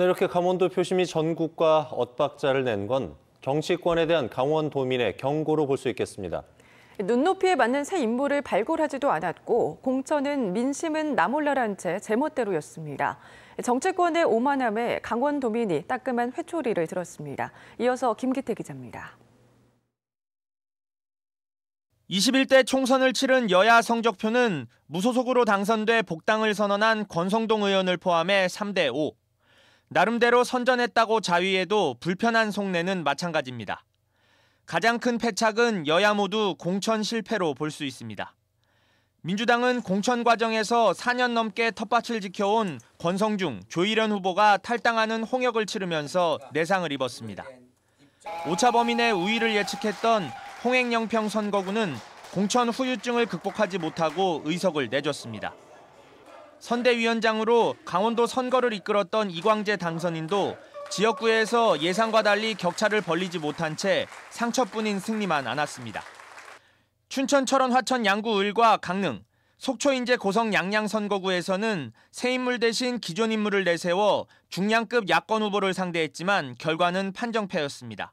네, 이렇게 강원도 표심이 전국과 엇박자를 낸 건 정치권에 대한 강원도민의 경고로 볼 수 있겠습니다. 눈높이에 맞는 새 인물을 발굴하지도 않았고 공천은 민심은 나몰라란 채 제멋대로였습니다. 정치권의 오만함에 강원도민이 따끔한 회초리를 들었습니다. 이어서 김기태 기자입니다. 21대 총선을 치른 여야 성적표는 무소속으로 당선돼 복당을 선언한 권성동 의원을 포함해 3대 5. 나름대로 선전했다고 자위해도 불편한 속내는 마찬가지입니다. 가장 큰 패착은 여야 모두 공천 실패로 볼 수 있습니다. 민주당은 공천 과정에서 4년 넘게 텃밭을 지켜온 권성중, 조일현 후보가 탈당하는 홍역을 치르면서 내상을 입었습니다. 오차범인의 우위를 예측했던 홍행영평 선거구는 공천 후유증을 극복하지 못하고 의석을 내줬습니다. 선대위원장으로 강원도 선거를 이끌었던 이광재 당선인도 지역구에서 예상과 달리 격차를 벌리지 못한 채 상처뿐인 승리만 안았습니다. 춘천 철원 화천 양구 을과 강릉, 속초 인제 고성 양양 선거구에서는 새 인물 대신 기존 인물을 내세워 중량급 야권 후보를 상대했지만 결과는 판정패였습니다.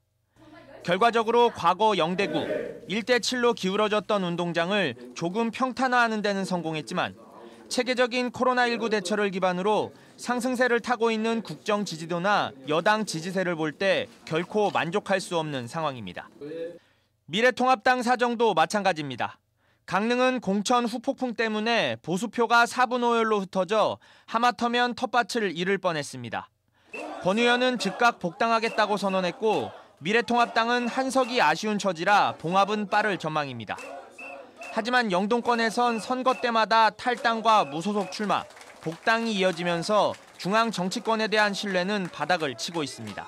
결과적으로 과거 0대 9, 1대 7로 기울어졌던 운동장을 조금 평탄화하는 데는 성공했지만 체계적인 코로나19 대처를 기반으로 상승세를 타고 있는 국정 지지도나 여당 지지세를 볼 때 결코 만족할 수 없는 상황입니다. 미래통합당 사정도 마찬가지입니다. 강릉은 공천 후폭풍 때문에 보수표가 4분 5열로 흩어져 하마터면 텃밭을 잃을 뻔했습니다. 권 의원은 즉각 복당하겠다고 선언했고 미래통합당은 한석이 아쉬운 처지라 봉합은 빠를 전망입니다. 하지만 영동권에선 선거 때마다 탈당과 무소속 출마, 복당이 이어지면서 중앙 정치권에 대한 신뢰는 바닥을 치고 있습니다.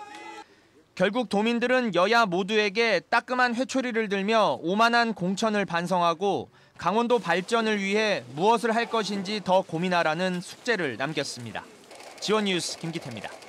결국 도민들은 여야 모두에게 따끔한 회초리를 들며 오만한 공천을 반성하고 강원도 발전을 위해 무엇을 할 것인지 더 고민하라는 숙제를 남겼습니다. 지원 뉴스 김기태입니다.